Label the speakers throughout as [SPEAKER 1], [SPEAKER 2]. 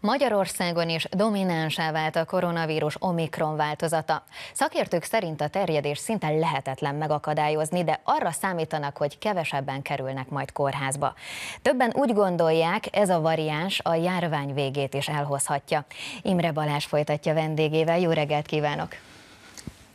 [SPEAKER 1] Magyarországon is dominánsá vált a koronavírus omikron változata. Szakértők szerint a terjedés szinte lehetetlen megakadályozni, de arra számítanak, hogy kevesebben kerülnek majd kórházba. Többen úgy gondolják, ez a variáns a járvány végét is elhozhatja. Imre Balázs folytatja vendégével. Jó reggelt kívánok!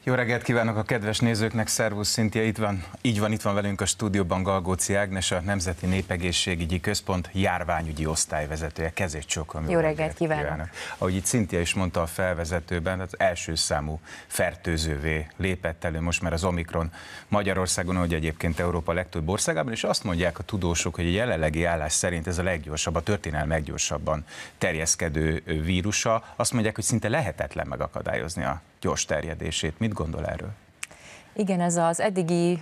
[SPEAKER 1] Jó reggelt kívánok a kedves nézőknek, szervusz Szintia, itt van, így van, itt van velünk a stúdióban Galgóci Ágnes, a Nemzeti Népegészségügyi Központ járványügyi osztályvezetője. Kezét csókolom. Jó reggelt,
[SPEAKER 2] reggelt kívánok. kívánok.
[SPEAKER 1] Ahogy itt Szintia is mondta a felvezetőben, az hát első számú fertőzővé lépett elő most már az Omikron Magyarországon, ahogy egyébként Európa legtöbb országában, és azt mondják a tudósok, hogy a jelenlegi állás szerint ez a leggyorsabb, a történelem leggyorsabban terjeszkedő vírusa. Azt mondják, hogy szinte lehetetlen megakadályozni a gyors terjedését. Mit gondol erről?
[SPEAKER 2] Igen, ez az eddigi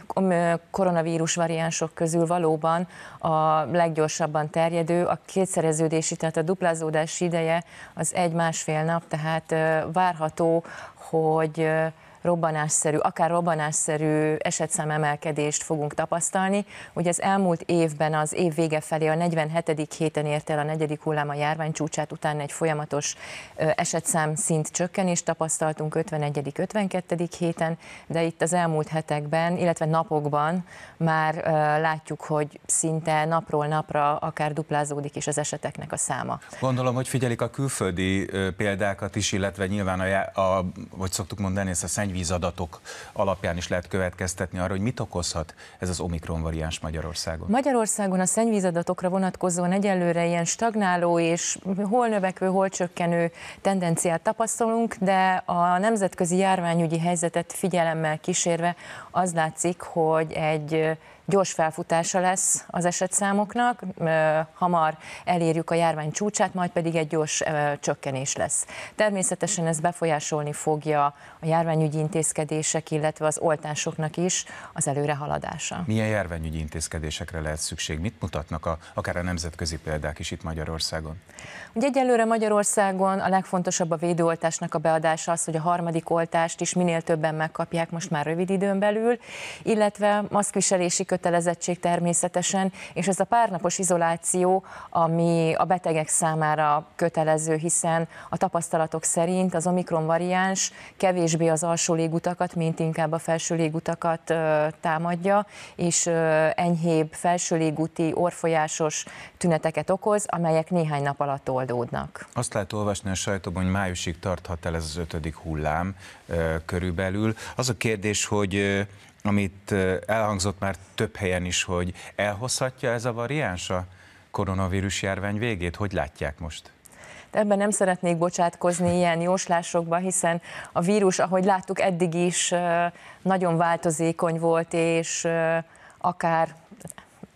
[SPEAKER 2] koronavírus variánsok közül valóban a leggyorsabban terjedő, a kétszereződési, tehát a duplázódási ideje az egy-másfél nap, tehát várható, hogy robbanásszerű, akár robbanásszerű esetszámemelkedést fogunk tapasztalni. Ugye az elmúlt évben az év vége felé a 47. héten ért el a negyedik hullám a járvány csúcsát, utána egy folyamatos esetszám szint csökkenést tapasztaltunk 51. 52. héten, de itt az elmúlt hetekben, illetve napokban már látjuk, hogy szinte napról napra akár duplázódik is az eseteknek a száma.
[SPEAKER 1] Gondolom, hogy figyelik a külföldi példákat is, illetve nyilván a, a hogy szoktuk mondani, ezt a Szent adatok alapján is lehet következtetni arra, hogy mit okozhat ez az omikron variáns Magyarországon?
[SPEAKER 2] Magyarországon a szennyvízadatokra vonatkozóan egyelőre ilyen stagnáló és hol növekvő, hol csökkenő tendenciát tapasztalunk, de a nemzetközi járványügyi helyzetet figyelemmel kísérve az látszik, hogy egy gyors felfutása lesz az esetszámoknak, hamar elérjük a járvány csúcsát, majd pedig egy gyors csökkenés lesz. Természetesen ez befolyásolni fogja a járványügyi intézkedések, illetve az oltásoknak is az haladása.
[SPEAKER 1] Milyen járványügyi intézkedésekre lehet szükség? Mit mutatnak a, akár a nemzetközi példák is itt Magyarországon?
[SPEAKER 2] Ugye egyelőre Magyarországon a legfontosabb a védőoltásnak a beadása az, hogy a harmadik oltást is minél többen megkapják most már rövid időn belül, illetve maszkviselési kötelezettségek kötelezettség természetesen, és ez a párnapos izoláció, ami a betegek számára kötelező, hiszen a tapasztalatok szerint az omikron variáns kevésbé az alsó légutakat, mint inkább a felső légutakat támadja, és enyhébb felső légúti orfolyásos tüneteket okoz, amelyek néhány nap alatt oldódnak.
[SPEAKER 1] Azt lehet olvasni a sajtóban, hogy májusig tarthat el ez az ötödik hullám körülbelül. Az a kérdés, hogy amit elhangzott már több helyen is, hogy elhozhatja ez a variáns a koronavírus járvány végét? Hogy látják most?
[SPEAKER 2] ebben nem szeretnék bocsátkozni ilyen jóslásokba, hiszen a vírus, ahogy láttuk, eddig is nagyon változékony volt, és akár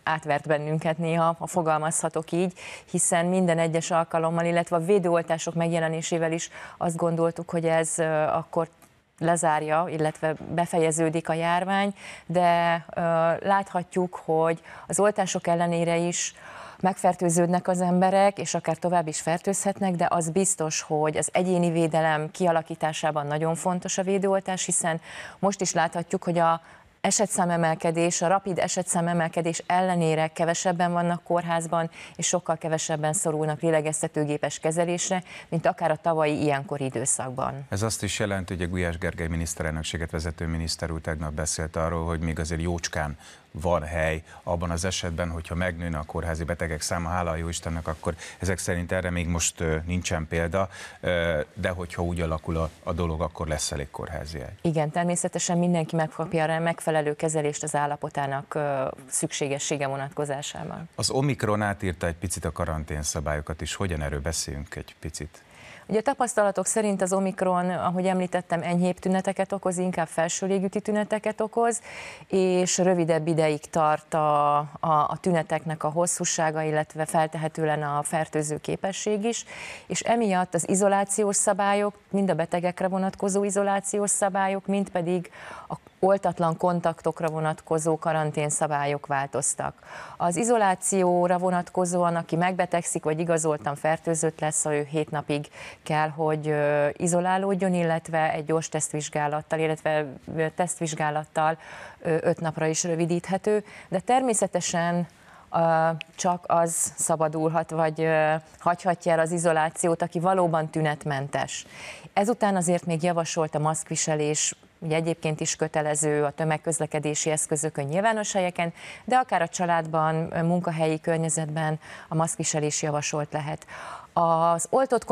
[SPEAKER 2] átvert bennünket néha, ha fogalmazhatok így, hiszen minden egyes alkalommal, illetve a védőoltások megjelenésével is azt gondoltuk, hogy ez akkor lezárja, illetve befejeződik a járvány, de ö, láthatjuk, hogy az oltások ellenére is megfertőződnek az emberek, és akár tovább is fertőzhetnek, de az biztos, hogy az egyéni védelem kialakításában nagyon fontos a védőoltás, hiszen most is láthatjuk, hogy a esetszámemelkedés, a rapid esetszámemelkedés ellenére kevesebben vannak kórházban, és sokkal kevesebben szorulnak lélegeztetőgépes kezelésre, mint akár a tavalyi ilyenkor időszakban.
[SPEAKER 1] Ez azt is jelenti, hogy a Gulyás Gergely miniszterelnökséget vezető miniszter úr tegnap beszélt arról, hogy még azért jócskán van hely abban az esetben, hogyha megnőne a kórházi betegek száma, hála a jó Istennek, akkor ezek szerint erre még most nincsen példa, de hogyha úgy alakul a, a dolog, akkor lesz elég kórházi hely.
[SPEAKER 2] Igen, természetesen mindenki megkapja a megfelelő kezelést az állapotának szükségessége vonatkozásában.
[SPEAKER 1] Az Omikron átírta egy picit a karantén szabályokat is, hogyan erről beszélünk egy picit?
[SPEAKER 2] Ugye a tapasztalatok szerint az Omikron, ahogy említettem, enyhébb tüneteket okoz, inkább felső légüti tüneteket okoz, és rövidebb ideig ideig tart a, a, a tüneteknek a hosszúsága, illetve feltehetően a fertőző képesség is, és emiatt az izolációs szabályok, mind a betegekre vonatkozó izolációs szabályok, mind pedig a oltatlan kontaktokra vonatkozó karanténszabályok változtak. Az izolációra vonatkozóan, aki megbetegszik, vagy igazoltan fertőzött lesz, ő hét napig kell, hogy izolálódjon, illetve egy gyors tesztvizsgálattal, illetve tesztvizsgálattal öt napra is rövidíthető, de természetesen csak az szabadulhat, vagy hagyhatja el az izolációt, aki valóban tünetmentes. Ezután azért még javasolt a maszkviselés ugye egyébként is kötelező a tömegközlekedési eszközökön, nyilvános helyeken, de akár a családban, munkahelyi környezetben a maszkviselés javasolt lehet. Az oltott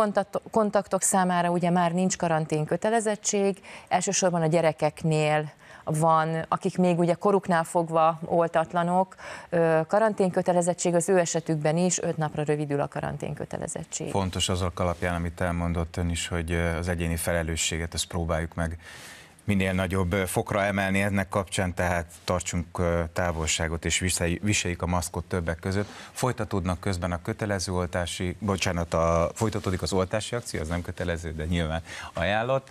[SPEAKER 2] kontaktok számára ugye már nincs karantén kötelezettség, elsősorban a gyerekeknél van, akik még ugye koruknál fogva oltatlanok, karantén kötelezettség az ő esetükben is, öt napra rövidül a karantén kötelezettség. Fontos
[SPEAKER 1] azok alapján, amit elmondott ön is, hogy az egyéni felelősséget ezt próbáljuk meg minél nagyobb fokra emelni ennek kapcsán, tehát tartsunk távolságot és viseljük a maszkot többek között. Folytatódnak közben a kötelező oltási, bocsánat, a, folytatódik az oltási akció, az nem kötelező, de nyilván ajánlott.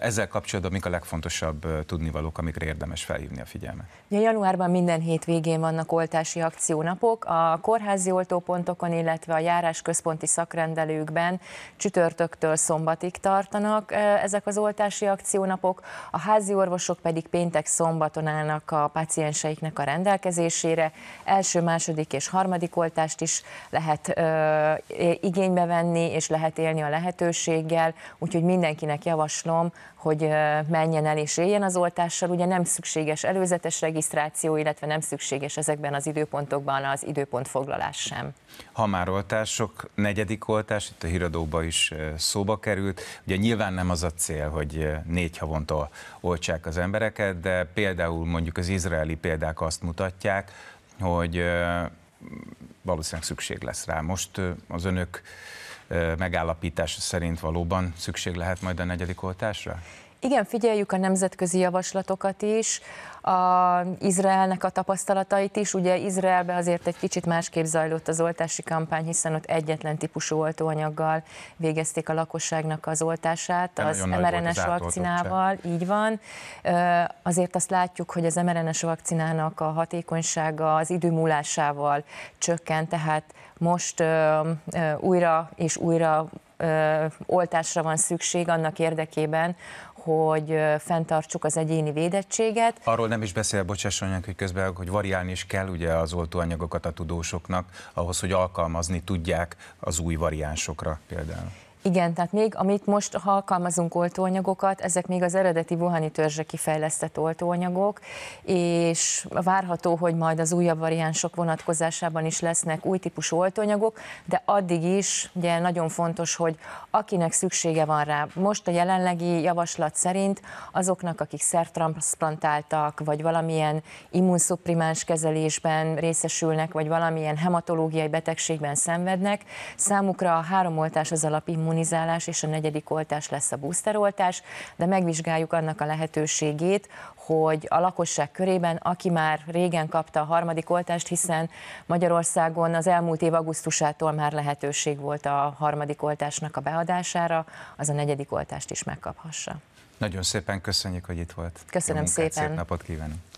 [SPEAKER 1] Ezzel kapcsolatban mik a legfontosabb tudnivalók, amikre érdemes felhívni a figyelmet?
[SPEAKER 2] Ja, januárban minden hét végén vannak oltási akciónapok, a kórházi oltópontokon, illetve a járás központi szakrendelőkben csütörtöktől szombatig tartanak ezek az oltási akciónapok a házi orvosok pedig péntek-szombaton állnak a pacienseiknek a rendelkezésére. Első, második és harmadik oltást is lehet ö, igénybe venni, és lehet élni a lehetőséggel, úgyhogy mindenkinek javaslom, hogy menjen el és éljen az oltással. Ugye nem szükséges előzetes regisztráció, illetve nem szükséges ezekben az időpontokban az időpont foglalás sem.
[SPEAKER 1] Ha már oltások, negyedik oltás, itt a híradóban is szóba került, ugye nyilván nem az a cél, hogy négy havonta alulról oltsák az embereket, de például mondjuk az izraeli példák azt mutatják, hogy valószínűleg szükség lesz rá. Most az önök megállapítása szerint valóban szükség lehet majd a negyedik oltásra?
[SPEAKER 2] Igen, figyeljük a nemzetközi javaslatokat is, a Izraelnek a tapasztalatait is. Ugye Izraelben azért egy kicsit másképp zajlott az oltási kampány, hiszen ott egyetlen típusú oltóanyaggal végezték a lakosságnak az oltását, De az mRNA-s vakcinával, így van. Azért azt látjuk, hogy az mRNA-s vakcinának a hatékonysága az idő múlásával csökken, tehát most újra és újra oltásra van szükség annak érdekében, hogy fenntartsuk az egyéni védettséget.
[SPEAKER 1] Arról nem is beszél, bocsásson hogy közben, hogy variálni is kell ugye az oltóanyagokat a tudósoknak, ahhoz, hogy alkalmazni tudják az új variánsokra például.
[SPEAKER 2] Igen, tehát még amit most ha alkalmazunk oltóanyagokat, ezek még az eredeti Wuhani törzse kifejlesztett oltóanyagok, és várható, hogy majd az újabb variánsok vonatkozásában is lesznek új típusú oltóanyagok, de addig is ugye nagyon fontos, hogy akinek szüksége van rá, most a jelenlegi javaslat szerint azoknak, akik szertransplantáltak, vagy valamilyen immunszuprimáns kezelésben részesülnek, vagy valamilyen hematológiai betegségben szenvednek, számukra a három oltás az alapimmun immunizálás, és a negyedik oltás lesz a boosteroltás, de megvizsgáljuk annak a lehetőségét, hogy a lakosság körében, aki már régen kapta a harmadik oltást, hiszen Magyarországon az elmúlt év augusztusától már lehetőség volt a harmadik oltásnak a beadására, az a negyedik oltást is megkaphassa.
[SPEAKER 1] Nagyon szépen köszönjük, hogy itt volt. Köszönöm munkát, szépen. Szép napot kívánok.